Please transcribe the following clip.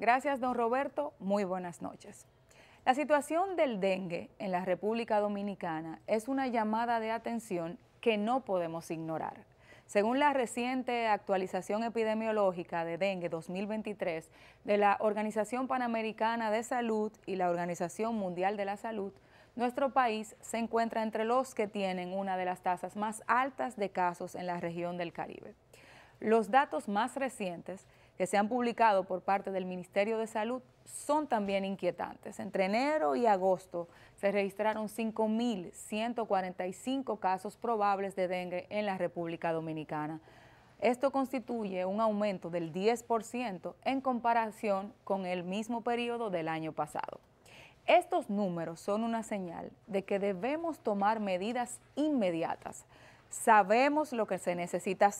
Gracias, don Roberto. Muy buenas noches. La situación del dengue en la República Dominicana es una llamada de atención que no podemos ignorar. Según la reciente actualización epidemiológica de dengue 2023 de la Organización Panamericana de Salud y la Organización Mundial de la Salud, nuestro país se encuentra entre los que tienen una de las tasas más altas de casos en la región del Caribe. Los datos más recientes que se han publicado por parte del Ministerio de Salud son también inquietantes. Entre enero y agosto se registraron 5.145 casos probables de dengue en la República Dominicana. Esto constituye un aumento del 10% en comparación con el mismo periodo del año pasado. Estos números son una señal de que debemos tomar medidas inmediatas. Sabemos lo que se necesita hacer.